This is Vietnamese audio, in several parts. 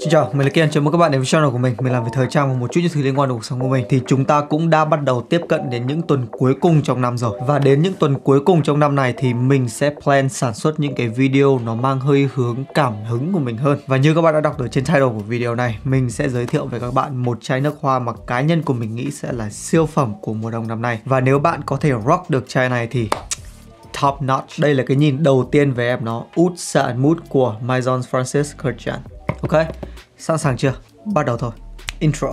Xin chào, mình là Ken, chào mừng các bạn đến với channel của mình Mình làm về thời trang và một chút những thứ liên quan đến cuộc sống của mình Thì chúng ta cũng đã bắt đầu tiếp cận đến những tuần cuối cùng trong năm rồi Và đến những tuần cuối cùng trong năm này thì mình sẽ plan sản xuất những cái video nó mang hơi hướng cảm hứng của mình hơn Và như các bạn đã đọc được trên title của video này Mình sẽ giới thiệu với các bạn một chai nước hoa mà cá nhân của mình nghĩ sẽ là siêu phẩm của mùa đông năm nay Và nếu bạn có thể rock được chai này thì top notch Đây là cái nhìn đầu tiên về em nó Út Sạn Mút của Maison Francis Kirchan Ok, Sẵn sàng chưa? Bắt đầu thôi. Intro.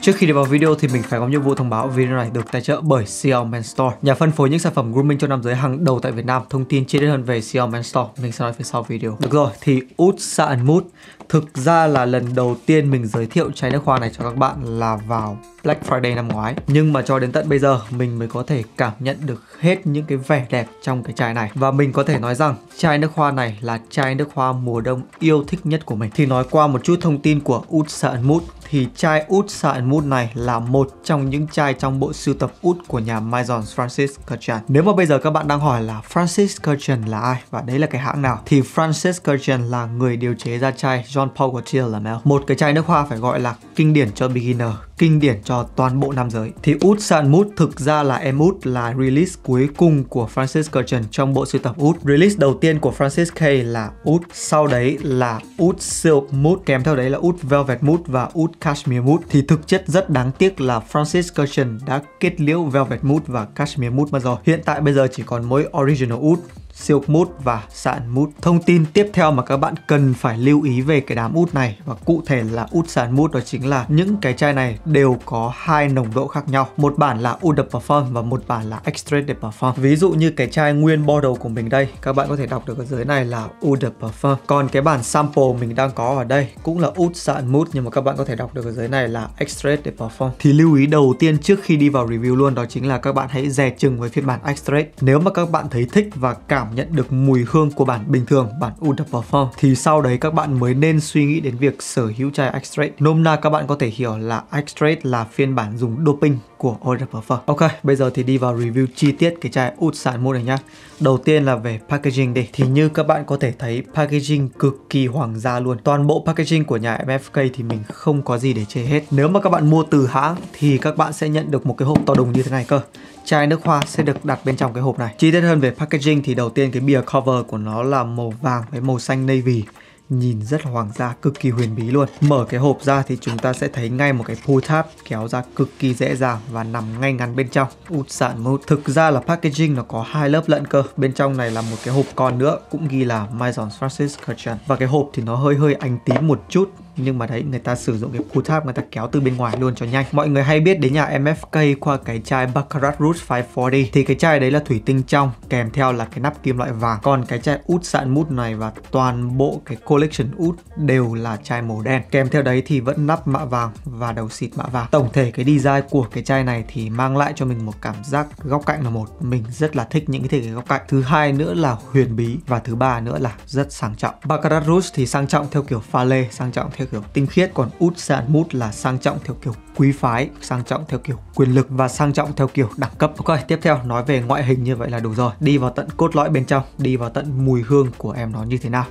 Trước khi đi vào video thì mình phải có nhiệm vụ thông báo video này được tài trợ bởi Xiao Men Store, nhà phân phối những sản phẩm grooming cho nam giới hàng đầu tại Việt Nam. Thông tin chi tiết hơn về Xiao Men Store mình sẽ nói phía sau video. Được rồi, thì Út Sạn Mút thực ra là lần đầu tiên mình giới thiệu chai nước hoa này cho các bạn là vào Black Friday năm ngoái nhưng mà cho đến tận bây giờ mình mới có thể cảm nhận được hết những cái vẻ đẹp trong cái chai này và mình có thể nói rằng chai nước hoa này là chai nước hoa mùa đông yêu thích nhất của mình thì nói qua một chút thông tin của Utsa Mood thì chai Utsa Mood này là một trong những chai trong bộ sưu tập Ut của nhà Maison Francis Kirchen nếu mà bây giờ các bạn đang hỏi là Francis Kirchen là ai và đấy là cái hãng nào thì Francis Kirchen là người điều chế ra chai John Paul Gaultier là Lamel một cái chai nước hoa phải gọi là kinh điển cho beginner kinh điển cho toàn bộ nam giới. Thì Út San Mút thực ra là em Út là release cuối cùng của Francis Curtin trong bộ sưu tập Út. Release đầu tiên của Francis K là Út, sau đấy là Út Silk Mood, kèm theo đấy là Út Velvet Mood và Út Cashmere Mood. Thì thực chất rất đáng tiếc là Francis Curtin đã kết liễu Velvet Mood và Cashmere Mood mất rồi. Hiện tại bây giờ chỉ còn mỗi Original Út siêu mút và sạn mút. Thông tin tiếp theo mà các bạn cần phải lưu ý về cái đám út này và cụ thể là út sạn mút đó chính là những cái chai này đều có hai nồng độ khác nhau. Một bản là Eau de Parfum và một bản là Extra de Parfum. Ví dụ như cái chai nguyên bo đầu của mình đây, các bạn có thể đọc được ở dưới này là Eau de Parfum. Còn cái bản sample mình đang có ở đây cũng là út sạn mút nhưng mà các bạn có thể đọc được ở dưới này là Extra de Parfum. Thì lưu ý đầu tiên trước khi đi vào review luôn đó chính là các bạn hãy dè chừng với phiên bản Extra. Nếu mà các bạn thấy thích và cảm cảm nhận được mùi hương của bản bình thường, bản ultra underperform thì sau đấy các bạn mới nên suy nghĩ đến việc sở hữu chai X-Trade. Nôm na các bạn có thể hiểu là x là phiên bản dùng doping của ultra underperform. Ok, bây giờ thì đi vào review chi tiết cái chai út sản môn này nhá. Đầu tiên là về packaging đi. Thì như các bạn có thể thấy packaging cực kỳ hoàng gia luôn. Toàn bộ packaging của nhà MFK thì mình không có gì để chê hết. Nếu mà các bạn mua từ hãng thì các bạn sẽ nhận được một cái hộp to đùng như thế này cơ chai nước hoa sẽ được đặt bên trong cái hộp này. Chi tiết hơn về packaging thì đầu tiên cái bìa cover của nó là màu vàng với màu xanh navy nhìn rất hoàng gia, cực kỳ huyền bí luôn. Mở cái hộp ra thì chúng ta sẽ thấy ngay một cái pull tab kéo ra cực kỳ dễ dàng và nằm ngay ngắn bên trong. Út sạn mút. Thực ra là packaging nó có hai lớp lẫn cơ. Bên trong này là một cái hộp con nữa cũng ghi là Maison Francis Kirchen. Và cái hộp thì nó hơi hơi ánh tím một chút nhưng mà đấy người ta sử dụng cái pull tab người ta kéo từ bên ngoài luôn cho nhanh mọi người hay biết đến nhà MFK qua cái chai Baccarat Rouge 540 thì cái chai đấy là thủy tinh trong kèm theo là cái nắp kim loại vàng còn cái chai út sạn mút này và toàn bộ cái collection út đều là chai màu đen kèm theo đấy thì vẫn nắp mạ vàng và đầu xịt mạ vàng tổng thể cái design của cái chai này thì mang lại cho mình một cảm giác góc cạnh là một mình rất là thích những cái thể cái góc cạnh thứ hai nữa là huyền bí và thứ ba nữa là rất sang trọng Baccarat Rouge thì sang trọng theo kiểu pha lê sang trọng theo kiểu tinh khiết còn út sạn mút là sang trọng theo kiểu quý phái sang trọng theo kiểu quyền lực và sang trọng theo kiểu đẳng cấp ok tiếp theo nói về ngoại hình như vậy là đủ rồi đi vào tận cốt lõi bên trong đi vào tận mùi hương của em nó như thế nào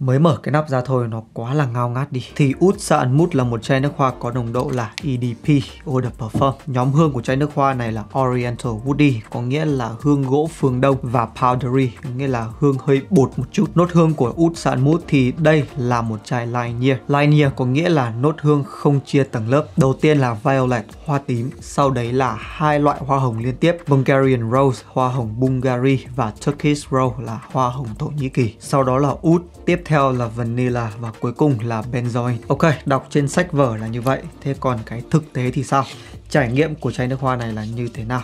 Mới mở cái nắp ra thôi nó quá là ngao ngát đi Thì út sạn mút là một chai nước hoa có nồng độ là EDP Eau de Parfum Nhóm hương của chai nước hoa này là Oriental Woody Có nghĩa là hương gỗ phương Đông Và Powdery có nghĩa là hương hơi bột một chút Nốt hương của út sạn mút thì đây là một chai Linear, Linear có nghĩa là nốt hương không chia tầng lớp Đầu tiên là Violet, hoa tím Sau đấy là hai loại hoa hồng liên tiếp Bulgarian Rose, hoa hồng Bulgari Và Turkish Rose là hoa hồng Thổ Nhĩ Kỳ Sau đó là út tiếp theo là vanilla và cuối cùng là benzoin. Ok, đọc trên sách vở là như vậy, thế còn cái thực tế thì sao? Trải nghiệm của chai nước hoa này là như thế nào?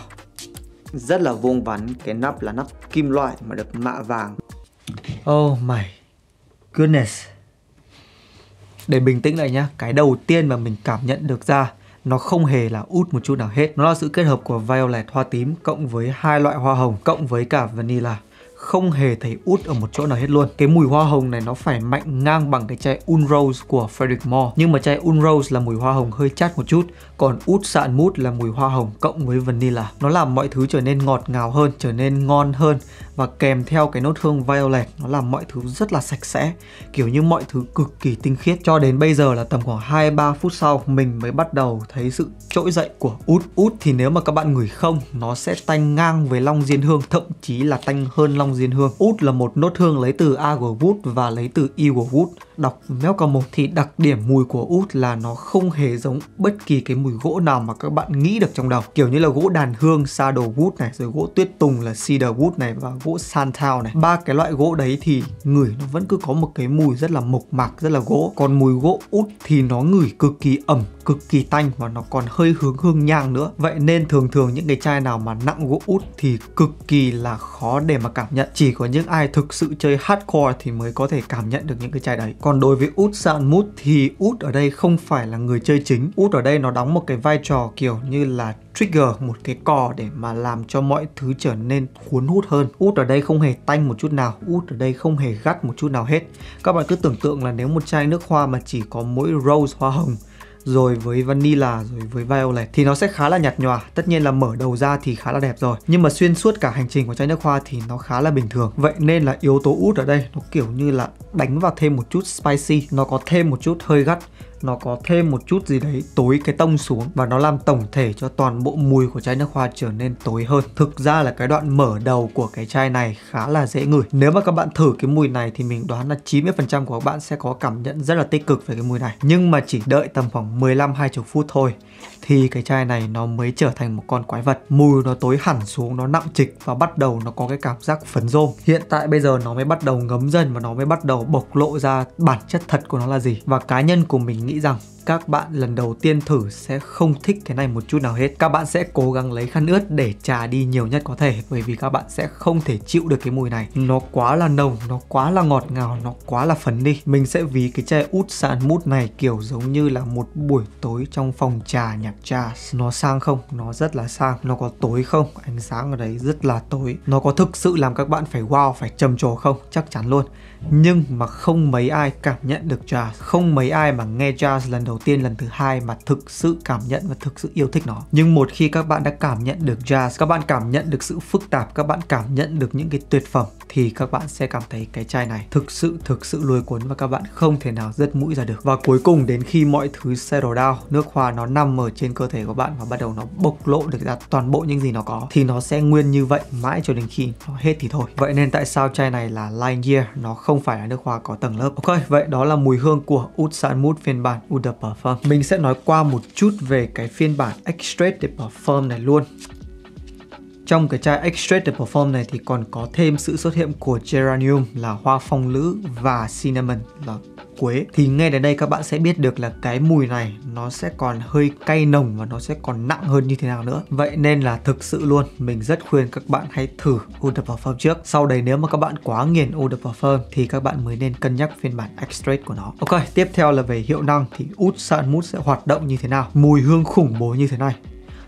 Rất là vuông vắn, cái nắp là nắp kim loại mà được mạ vàng. Oh my goodness. Để bình tĩnh lại nhá, cái đầu tiên mà mình cảm nhận được ra nó không hề là út một chút nào hết. Nó là sự kết hợp của violet hoa tím cộng với hai loại hoa hồng cộng với cả vanilla không hề thấy út ở một chỗ nào hết luôn cái mùi hoa hồng này nó phải mạnh ngang bằng cái chai Unrose của Frederick Moore nhưng mà chai Unrose là mùi hoa hồng hơi chát một chút còn út sạn mút là mùi hoa hồng cộng với vanilla nó làm mọi thứ trở nên ngọt ngào hơn trở nên ngon hơn và kèm theo cái nốt hương violet nó làm mọi thứ rất là sạch sẽ kiểu như mọi thứ cực kỳ tinh khiết cho đến bây giờ là tầm khoảng 2-3 phút sau mình mới bắt đầu thấy sự trỗi dậy của út út thì nếu mà các bạn ngửi không nó sẽ tanh ngang với long diên hương thậm chí là tanh hơn long diên hương út là một nốt hương lấy từ agarwood và lấy từ eaglewood đọc Malcolm 1 thì đặc điểm mùi của út là nó không hề giống bất kỳ cái mùi gỗ nào mà các bạn nghĩ được trong đầu kiểu như là gỗ đàn hương sandalwood này rồi gỗ tuyết tùng là cedar cedarwood này và gỗ santao này ba cái loại gỗ đấy thì ngửi nó vẫn cứ có một cái mùi rất là mộc mạc rất là gỗ còn mùi gỗ út thì nó ngửi cực kỳ ẩm cực kỳ tanh và nó còn hơi hướng hương nhang nữa vậy nên thường thường những cái chai nào mà nặng gỗ út thì cực kỳ là khó để mà cảm nhận chỉ có những ai thực sự chơi hardcore thì mới có thể cảm nhận được những cái chai đấy còn đối với Út sạn Mút thì Út ở đây không phải là người chơi chính. Út ở đây nó đóng một cái vai trò kiểu như là trigger, một cái cò để mà làm cho mọi thứ trở nên cuốn hút hơn. Út ở đây không hề tanh một chút nào, út ở đây không hề gắt một chút nào hết. Các bạn cứ tưởng tượng là nếu một chai nước hoa mà chỉ có mỗi rose hoa hồng rồi với vanilla rồi với violet thì nó sẽ khá là nhạt nhòa tất nhiên là mở đầu ra thì khá là đẹp rồi nhưng mà xuyên suốt cả hành trình của chai nước hoa thì nó khá là bình thường vậy nên là yếu tố út ở đây nó kiểu như là đánh vào thêm một chút spicy nó có thêm một chút hơi gắt nó có thêm một chút gì đấy tối cái tông xuống và nó làm tổng thể cho toàn bộ mùi của chai nước hoa trở nên tối hơn thực ra là cái đoạn mở đầu của cái chai này khá là dễ ngửi nếu mà các bạn thử cái mùi này thì mình đoán là 90% của các bạn sẽ có cảm nhận rất là tích cực về cái mùi này nhưng mà chỉ đợi tầm khoảng 15 20 phút thôi thì cái chai này nó mới trở thành một con quái vật mùi nó tối hẳn xuống nó nặng trịch và bắt đầu nó có cái cảm giác phấn rôm hiện tại bây giờ nó mới bắt đầu ngấm dần và nó mới bắt đầu bộc lộ ra bản chất thật của nó là gì và cá nhân của mình nghĩ nghĩ rằng các bạn lần đầu tiên thử sẽ không thích cái này một chút nào hết các bạn sẽ cố gắng lấy khăn ướt để trà đi nhiều nhất có thể bởi vì các bạn sẽ không thể chịu được cái mùi này nó quá là nồng nó quá là ngọt ngào nó quá là phấn đi mình sẽ ví cái chai út sạn mút này kiểu giống như là một buổi tối trong phòng trà nhạc trà nó sang không nó rất là sang nó có tối không ánh sáng ở đấy rất là tối nó có thực sự làm các bạn phải wow phải trầm trồ không chắc chắn luôn nhưng mà không mấy ai cảm nhận được trà không mấy ai mà nghe jazz lần đầu đầu tiên lần thứ hai mà thực sự cảm nhận và thực sự yêu thích nó nhưng một khi các bạn đã cảm nhận được jazz các bạn cảm nhận được sự phức tạp các bạn cảm nhận được những cái tuyệt phẩm thì các bạn sẽ cảm thấy cái chai này thực sự thực sự lôi cuốn và các bạn không thể nào rớt mũi ra được. Và cuối cùng đến khi mọi thứ settle down, nước hoa nó nằm ở trên cơ thể của bạn và bắt đầu nó bộc lộ được ra toàn bộ những gì nó có thì nó sẽ nguyên như vậy mãi cho đến khi nó hết thì thôi. Vậy nên tại sao chai này là Linear, nó không phải là nước hoa có tầng lớp. Ok, vậy đó là mùi hương của Oud San Mood phiên bản Oud de Parfum. Mình sẽ nói qua một chút về cái phiên bản Extrait de Parfum này luôn trong cái chai Extract the Perform này thì còn có thêm sự xuất hiện của Geranium là hoa phong lữ và Cinnamon là quế Thì ngay đến đây các bạn sẽ biết được là cái mùi này nó sẽ còn hơi cay nồng và nó sẽ còn nặng hơn như thế nào nữa Vậy nên là thực sự luôn mình rất khuyên các bạn hãy thử Eau de Parfum trước Sau đấy nếu mà các bạn quá nghiền Eau de Parfum thì các bạn mới nên cân nhắc phiên bản Extract của nó Ok, tiếp theo là về hiệu năng thì Oud San Mood sẽ hoạt động như thế nào Mùi hương khủng bố như thế này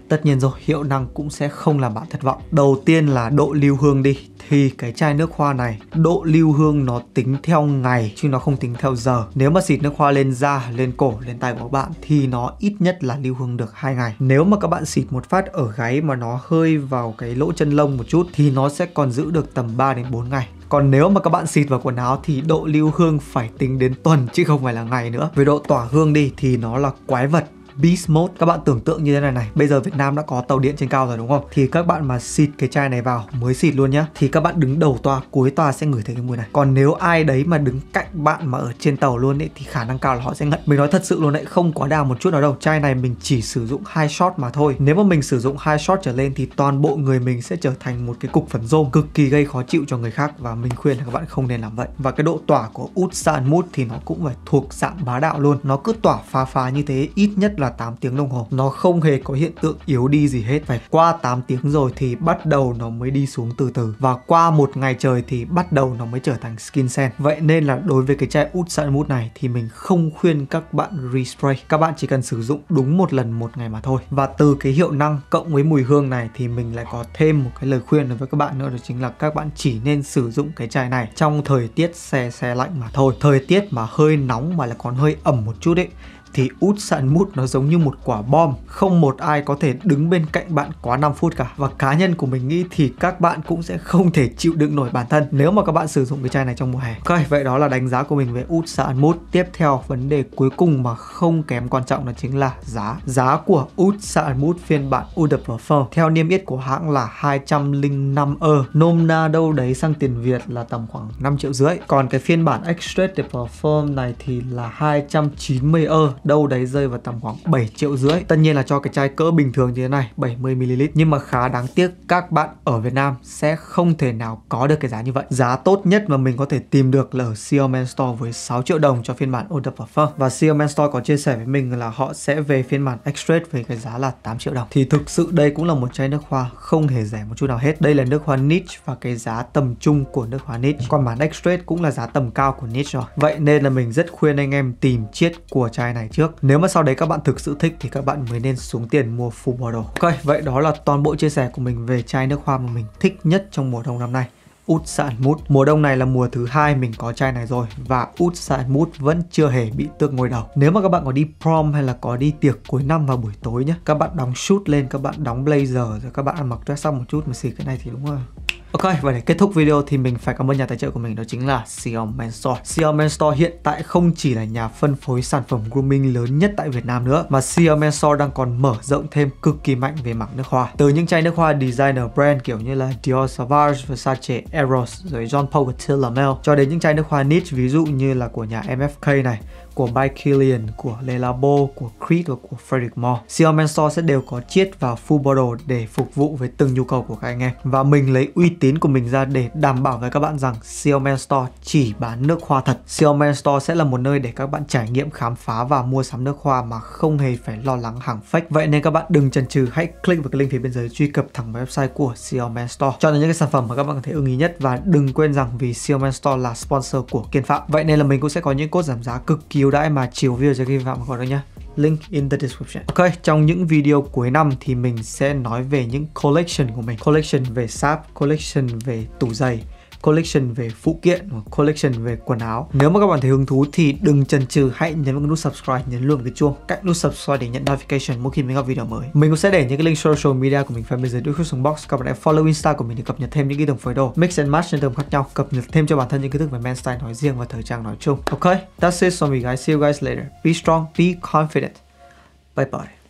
Tất nhiên rồi, hiệu năng cũng sẽ không làm bạn thất vọng. Đầu tiên là độ lưu hương đi thì cái chai nước hoa này độ lưu hương nó tính theo ngày chứ nó không tính theo giờ. Nếu mà xịt nước hoa lên da, lên cổ, lên tay của các bạn thì nó ít nhất là lưu hương được hai ngày. Nếu mà các bạn xịt một phát ở gáy mà nó hơi vào cái lỗ chân lông một chút thì nó sẽ còn giữ được tầm 3 đến 4 ngày. Còn nếu mà các bạn xịt vào quần áo thì độ lưu hương phải tính đến tuần chứ không phải là ngày nữa. Về độ tỏa hương đi thì nó là quái vật Beast Mode các bạn tưởng tượng như thế này này bây giờ Việt Nam đã có tàu điện trên cao rồi đúng không thì các bạn mà xịt cái chai này vào mới xịt luôn nhá thì các bạn đứng đầu tòa, cuối tòa sẽ ngửi thấy cái mùi này còn nếu ai đấy mà đứng cạnh bạn mà ở trên tàu luôn ấy thì khả năng cao là họ sẽ ngận mình nói thật sự luôn đấy không quá đào một chút nào đâu chai này mình chỉ sử dụng hai shot mà thôi nếu mà mình sử dụng hai shot trở lên thì toàn bộ người mình sẽ trở thành một cái cục phấn rôm cực kỳ gây khó chịu cho người khác và mình khuyên là các bạn không nên làm vậy và cái độ tỏa của út san thì nó cũng phải thuộc dạng bá đạo luôn nó cứ tỏa phá phá như thế ít nhất là là 8 tiếng đồng hồ nó không hề có hiện tượng yếu đi gì hết phải qua 8 tiếng rồi thì bắt đầu nó mới đi xuống từ từ và qua một ngày trời thì bắt đầu nó mới trở thành skin sen vậy nên là đối với cái chai út sạn mút này thì mình không khuyên các bạn respray các bạn chỉ cần sử dụng đúng một lần một ngày mà thôi và từ cái hiệu năng cộng với mùi hương này thì mình lại có thêm một cái lời khuyên đối với các bạn nữa đó chính là các bạn chỉ nên sử dụng cái chai này trong thời tiết xe xe lạnh mà thôi thời tiết mà hơi nóng mà là còn hơi ẩm một chút ấy thì út sạn mút nó giống như một quả bom không một ai có thể đứng bên cạnh bạn quá 5 phút cả và cá nhân của mình nghĩ thì các bạn cũng sẽ không thể chịu đựng nổi bản thân nếu mà các bạn sử dụng cái chai này trong mùa hè ok vậy đó là đánh giá của mình về út sạn mút tiếp theo vấn đề cuối cùng mà không kém quan trọng đó chính là giá giá của út sạn mút phiên bản Eau de Parfum theo niêm yết của hãng là 205 ơ e. nôm na đâu đấy sang tiền Việt là tầm khoảng 5 triệu rưỡi còn cái phiên bản Extra de Parfum này thì là 290 ơ đâu đấy rơi vào tầm khoảng 7 triệu rưỡi tất nhiên là cho cái chai cỡ bình thường như thế này 70ml nhưng mà khá đáng tiếc các bạn ở Việt Nam sẽ không thể nào có được cái giá như vậy giá tốt nhất mà mình có thể tìm được là ở Xiaomi Store với 6 triệu đồng cho phiên bản Order Perform và Xiaomi Store có chia sẻ với mình là họ sẽ về phiên bản Extra với cái giá là 8 triệu đồng thì thực sự đây cũng là một chai nước hoa không hề rẻ một chút nào hết đây là nước hoa niche và cái giá tầm trung của nước hoa niche còn bản Extra cũng là giá tầm cao của niche rồi vậy nên là mình rất khuyên anh em tìm chiết của chai này trước nếu mà sau đấy các bạn thực sự thích thì các bạn mới nên xuống tiền mua full bottle ok vậy đó là toàn bộ chia sẻ của mình về chai nước hoa mà mình thích nhất trong mùa đông năm nay Út Sạn Mùa đông này là mùa thứ hai mình có chai này rồi Và Út Sạn vẫn chưa hề bị tước ngôi đầu Nếu mà các bạn có đi prom hay là có đi tiệc cuối năm vào buổi tối nhé Các bạn đóng shoot lên, các bạn đóng blazer Rồi các bạn ăn mặc dress up một chút mà xì cái này thì đúng rồi Ok, và để kết thúc video thì mình phải cảm ơn nhà tài trợ của mình đó chính là Xiaomi Men Store. Xiaomi Men Store hiện tại không chỉ là nhà phân phối sản phẩm grooming lớn nhất tại Việt Nam nữa mà Xiaomi Men Store đang còn mở rộng thêm cực kỳ mạnh về mảng nước hoa. Từ những chai nước hoa designer brand kiểu như là Dior Sauvage, Versace, Eros, rồi John Paul và Till cho đến những chai nước hoa niche ví dụ như là của nhà MFK này của Mike Killian, của Le của Creed và của Frederick Moore. CL Mentor sẽ đều có chiết và full bottle để phục vụ với từng nhu cầu của các anh em. Và mình lấy uy tín của mình ra để đảm bảo với các bạn rằng CL Mentor chỉ bán nước hoa thật. CL Mentor sẽ là một nơi để các bạn trải nghiệm khám phá và mua sắm nước hoa mà không hề phải lo lắng hàng fake. Vậy nên các bạn đừng chần chừ, hãy click vào cái link phía bên dưới truy cập thẳng vào website của CL Mentor. Chọn những cái sản phẩm mà các bạn có thể ưng ý nhất và đừng quên rằng vì CL Mentor là sponsor của Kiên Phạm. Vậy nên là mình cũng sẽ có những cốt giảm giá cực kỳ ưu đãi mà chiều video sẽ ghi phạm khỏi đó nhé. link in the description. Ok, trong những video cuối năm thì mình sẽ nói về những collection của mình. Collection về sáp, collection về tủ giày collection về phụ kiện hoặc collection về quần áo nếu mà các bạn thấy hứng thú thì đừng chần chừ hãy nhấn vào nút subscribe nhấn luôn cái chuông cạnh nút subscribe để nhận notification mỗi khi mình up video mới mình cũng sẽ để những cái link social media của mình phải bên dưới description box các bạn hãy follow insta của mình để cập nhật thêm những cái đồng phối đồ mix and match những tầm khác nhau cập nhật thêm cho bản thân những kiến thức về men style nói riêng và thời trang nói chung ok that's it so me guys see you guys later be strong be confident bye bye